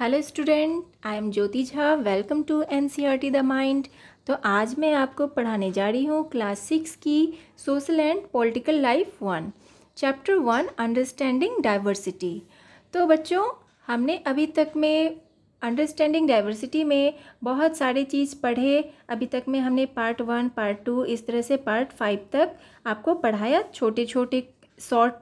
Hello student I am Jyoti Jha welcome to NCERT the mind तो आज मैं आपको पढ़ाने जा रही हूँ क्लास सिक्स की social and political life one chapter one understanding diversity तो बच्चों हमने अभी तक में अंडरस्टैंडिंग डाइवर्सिटी में बहुत सारे चीज़ पढ़े अभी तक में हमने पार्ट वन पार्ट टू इस तरह से पार्ट फाइव तक आपको पढ़ाया छोटे छोटे शॉर्ट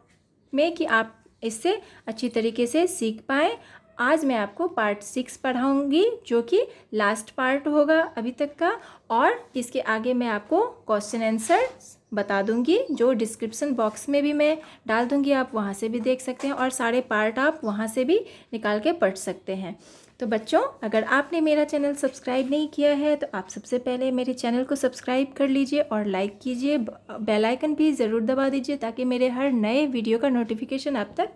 में कि आप इससे अच्छी तरीके से सीख पाएँ आज मैं आपको पार्ट सिक्स पढ़ाऊँगी जो कि लास्ट पार्ट होगा अभी तक का और इसके आगे मैं आपको क्वेश्चन आंसर बता दूंगी जो डिस्क्रिप्शन बॉक्स में भी मैं डाल दूंगी आप वहाँ से भी देख सकते हैं और सारे पार्ट आप वहाँ से भी निकाल के पढ़ सकते हैं तो बच्चों अगर आपने मेरा चैनल सब्सक्राइब नहीं किया है तो आप सबसे पहले मेरे चैनल को सब्सक्राइब कर लीजिए और लाइक कीजिए बेलाइकन भी ज़रूर दबा दीजिए ताकि मेरे हर नए वीडियो का नोटिफिकेशन आप तक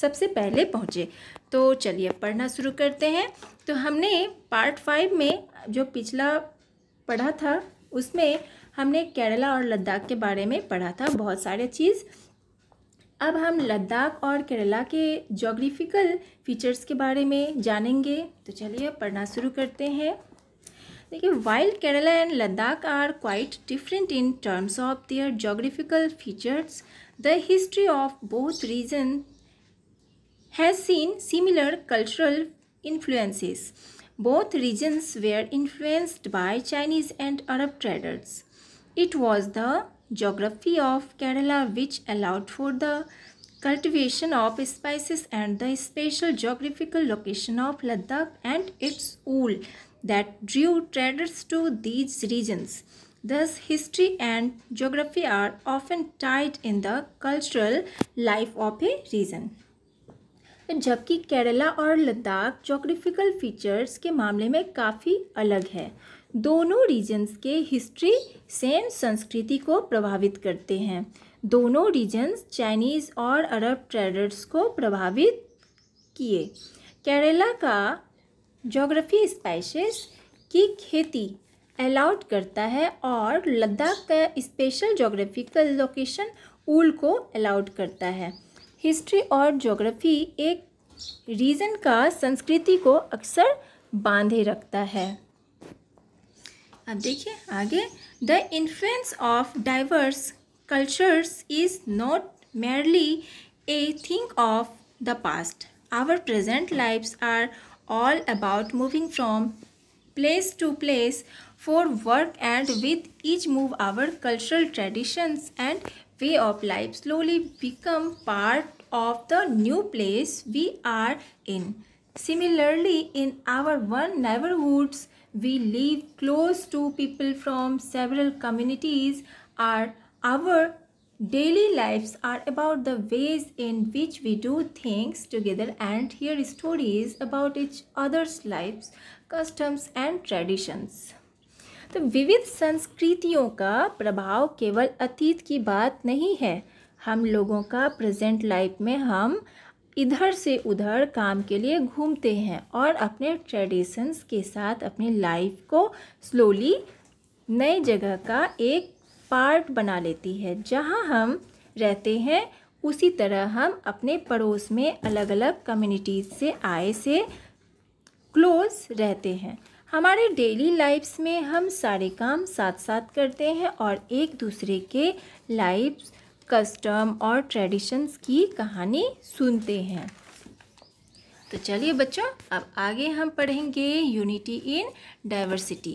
सबसे पहले पहुँचे तो चलिए पढ़ना शुरू करते हैं तो हमने पार्ट फाइव में जो पिछला पढ़ा था उसमें हमने केरला और लद्दाख के बारे में पढ़ा था बहुत सारे चीज़ अब हम लद्दाख और केरला के जोग्राफिकल फीचर्स के बारे में जानेंगे तो चलिए पढ़ना शुरू करते हैं देखिए while Kerala and Ladakh are quite different in terms of their geographical features the history of both region has seen similar cultural influences. Both regions were influenced by Chinese and Arab traders. It was the geography of Kerala which allowed for the cultivation of spices and the special geographical location of Ladakh and its wool that drew traders to these regions. Thus, history and geography are often tied in the cultural life of a region. जबकि केरला और Ladakh geographical features के मामले में काफ़ी अलग है दोनों regions के हिस्ट्री सेम संस्कृति को प्रभावित करते हैं दोनों रीजन्स चाइनीज़ और अरब ट्रेडर्स को प्रभावित किए केरला का जोग्राफी स्पाइसेस की खेती अलाउड करता है और लद्दाख का स्पेशल जोग्राफिकल लोकेशन ऊल को अलाउड करता है हिस्ट्री और ज्योग्राफी एक रीजन का संस्कृति को अक्सर बांधे रखता है अब देखिए आगे the influence of diverse cultures is not merely a thing of the past our present life are all about moving from place to place for work and with each move our cultural traditions and way of life slowly become part of the new place we are in. Similarly, in our one neighborhoods, we live close to people from several communities. Our, our daily lives are about the ways in which we do things together and hear stories about each other's lives, customs and traditions. तो विविध संस्कृतियों का प्रभाव केवल अतीत की बात नहीं है हम लोगों का प्रेजेंट लाइफ में हम इधर से उधर काम के लिए घूमते हैं और अपने ट्रेडिशंस के साथ अपनी लाइफ को स्लोली नए जगह का एक पार्ट बना लेती है जहाँ हम रहते हैं उसी तरह हम अपने पड़ोस में अलग अलग कम्युनिटीज़ से आए से क्लोज़ रहते हैं हमारे डेली लाइफ्स में हम सारे काम साथ साथ करते हैं और एक दूसरे के लाइफ कस्टम और ट्रेडिशंस की कहानी सुनते हैं तो चलिए बच्चों अब आगे हम पढ़ेंगे यूनिटी इन डाइवर्सिटी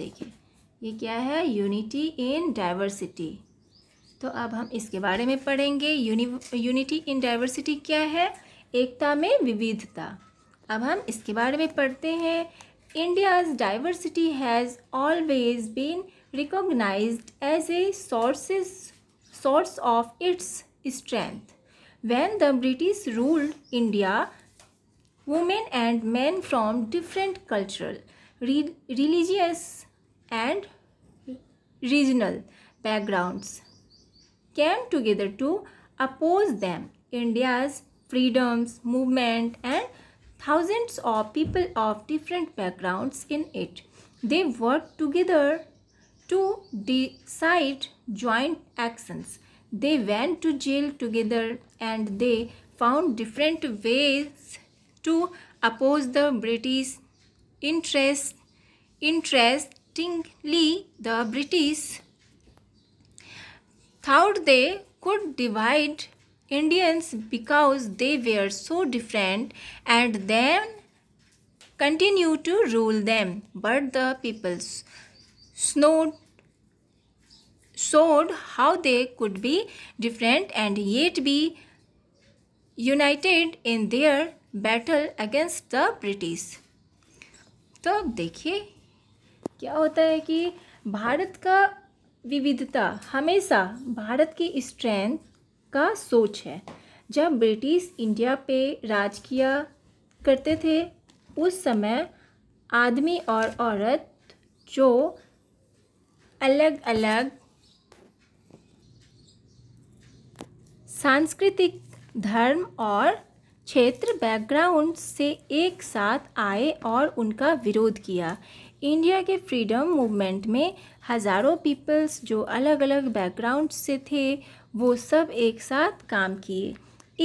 देखिए ये क्या है यूनिटी इन डाइवर्सिटी तो अब हम इसके बारे में पढ़ेंगे यूनिटी इन डाइवर्सिटी क्या है एकता में विविधता अब हम इसके बारे में पढ़ते हैं India's diversity has always been recognise as a sources source of its strength when the British ruled India women and men from different cultural religious and regional backgrounds came together to oppose them India's freedoms movement and thousands of people of different backgrounds in it. They work together to decide joint actions. They went to jail together and they found different ways to oppose the British interest. Interestingly, the British thought they could divide Indians because they were so different and then continue to rule them. But the peoples snowed showed how they could be different and yet be united in their battle against the british तो अब देखिए क्या होता है कि भारत का विविधता हमेशा भारत की स्ट्रेंथ का सोच है जब ब्रिटिश इंडिया पे राज किया करते थे उस समय आदमी और औरत जो अलग अलग सांस्कृतिक धर्म और क्षेत्र बैकग्राउंड से एक साथ आए और उनका विरोध किया इंडिया के फ्रीडम मूवमेंट में हज़ारों पीपल्स जो अलग अलग बैकग्राउंड से थे वो सब एक साथ काम किए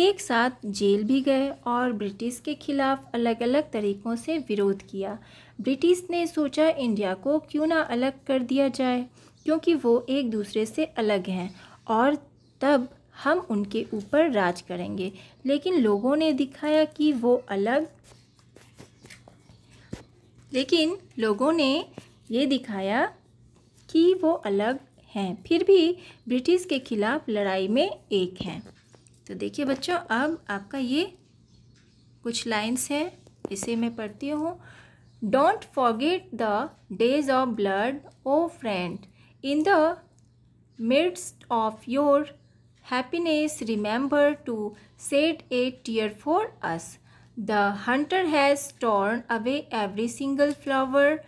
एक साथ जेल भी गए और ब्रिटिश के खिलाफ अलग अलग तरीक़ों से विरोध किया ब्रिटिश ने सोचा इंडिया को क्यों ना अलग कर दिया जाए क्योंकि वो एक दूसरे से अलग हैं और तब हम उनके ऊपर राज करेंगे लेकिन लोगों ने दिखाया कि वो अलग लेकिन लोगों ने ये दिखाया कि वो अलग हैं फिर भी ब्रिटिश के खिलाफ लड़ाई में एक हैं तो देखिए बच्चों अब आपका ये कुछ लाइन्स हैं इसे मैं पढ़ती हूँ don't forget the days of blood O friend in the midst of your happiness remember to shed a tear for us the hunter has torn away every single flower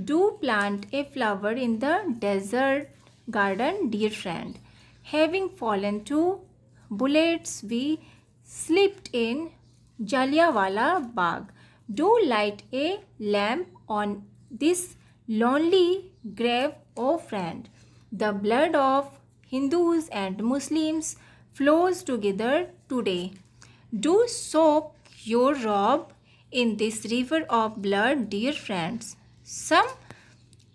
Do plant a flower in the desert garden, dear friend. Having fallen to bullets, we slipped in Jallianwala Bagh. Do light a lamp on this lonely grave, O oh friend. The blood of Hindus and Muslims flows together today. Do soak your robe in this river of blood, dear friends. Some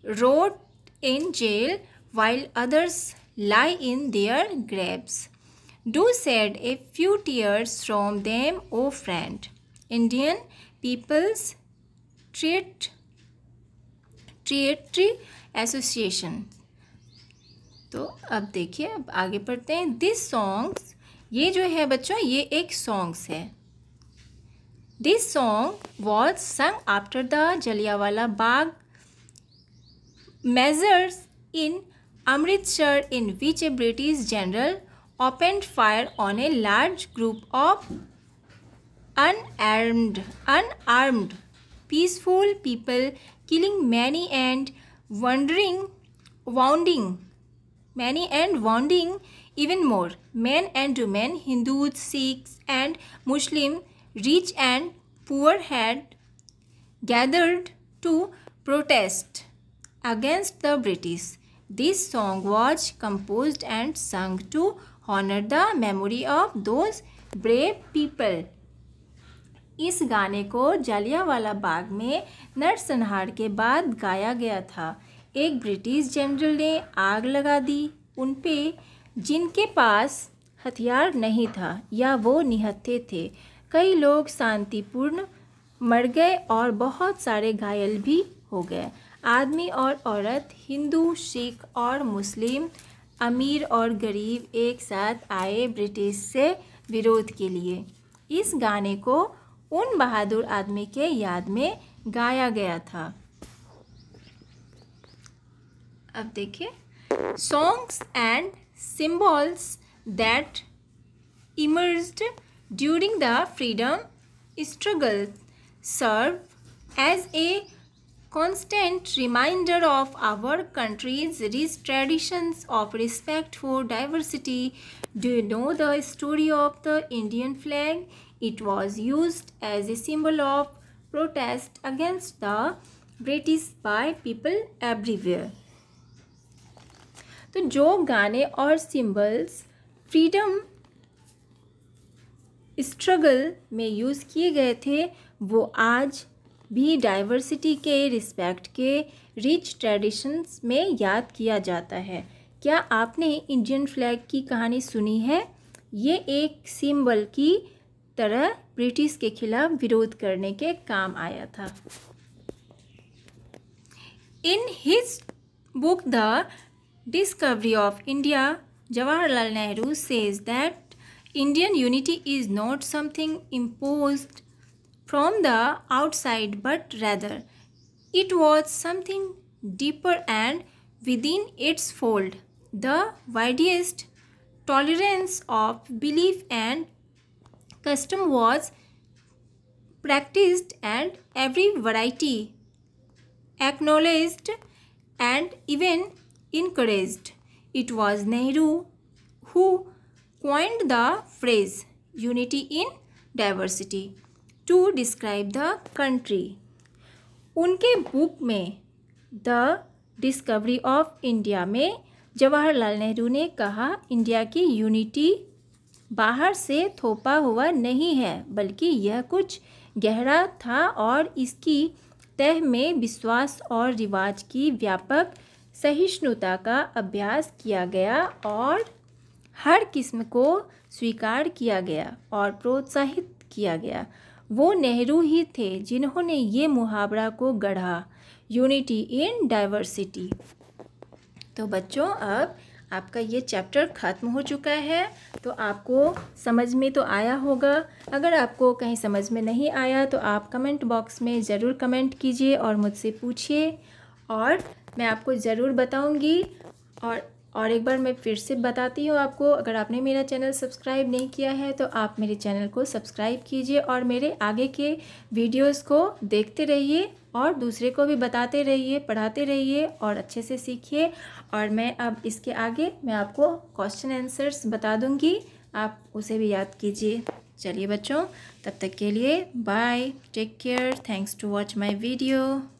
rot in jail while others lie in their graves. Do shed a few tears from them, O friend. Indian People's Treat theatre association तो अब देखिए अब आगे पढ़ते हैं this songs ये जो है बच्चों ये एक सॉन्ग्स है This song was sung after the Jallianwala Bagh measures in Amritsar in which a British general opened fire on a large group of unarmed unarmed peaceful people killing many and wandering wounding many and wounding even more men and women hindus sikhs and muslim rich and poor had gathered to protest against the British. This song was composed and sung to honor the memory of those brave people. इस गाने को जालियावाला बाग में नरसंहार के बाद गाया गया था एक ब्रिटिश जनरल ने आग लगा दी उन पे जिनके पास हथियार नहीं था या वो निहत्थे थे कई लोग शांतिपूर्ण मर गए और बहुत सारे घायल भी हो गए आदमी और औरत हिंदू सिख और मुस्लिम अमीर और गरीब एक साथ आए ब्रिटिश से विरोध के लिए इस गाने को उन बहादुर आदमी के याद में गाया गया था अब देखिए songs and symbols that emerged during the freedom struggle serve as a constant reminder of our country's rich traditions of respect for diversity. Do you know the story of the Indian flag? It was used as a symbol of protest against the British by people everywhere. तो जो गाने और symbols freedom struggle में use किए गए थे वो आज भी डाइवर्सिटी के रिस्पेक्ट के रिच ट्रेडिशंस में याद किया जाता है क्या आपने इंडियन फ्लैग की कहानी सुनी है ये एक सिंबल की तरह ब्रिटिश के खिलाफ विरोध करने के काम आया था in his book The Discovery of India Jawaharlal Nehru says that Indian unity is not something imposed from the outside but rather it was something deeper and within its fold the widest tolerance of belief and custom was practiced and every variety acknowledged and even encouraged. It was Nehru who coined the phrase unity in diversity to describe the country. उनके book में The Discovery of India में जवाहरलाल नेहरू ने कहा India की unity बाहर से थोपा हुआ नहीं है बल्कि यह कुछ गहरा था और इसकी तह में विश्वास और रिवाज की व्यापक सहिष्णुता का अभ्यास किया गया और हर किस्म को स्वीकार किया गया और प्रोत्साहित किया गया वो नेहरू ही थे जिन्होंने ये मुहावरा को गढ़ा यूनिटी इन डाइवर्सिटी तो बच्चों अब आपका ये चैप्टर ख़त्म हो चुका है तो आपको समझ में तो आया होगा अगर आपको कहीं समझ में नहीं आया तो आप कमेंट बॉक्स में ज़रूर कमेंट कीजिए और मुझसे पूछिए और मैं आपको ज़रूर बताऊंगी और और एक बार मैं फिर से बताती हूँ आपको अगर आपने मेरा चैनल सब्सक्राइब नहीं किया है तो आप मेरे चैनल को सब्सक्राइब कीजिए और मेरे आगे के वीडियोस को देखते रहिए और दूसरे को भी बताते रहिए पढ़ाते रहिए और अच्छे से सीखिए और मैं अब इसके आगे मैं आपको क्वेश्चन आंसर्स बता दूँगी आप उसे भी याद कीजिए चलिए बच्चों तब तक के लिए bye take care thanks to watch my video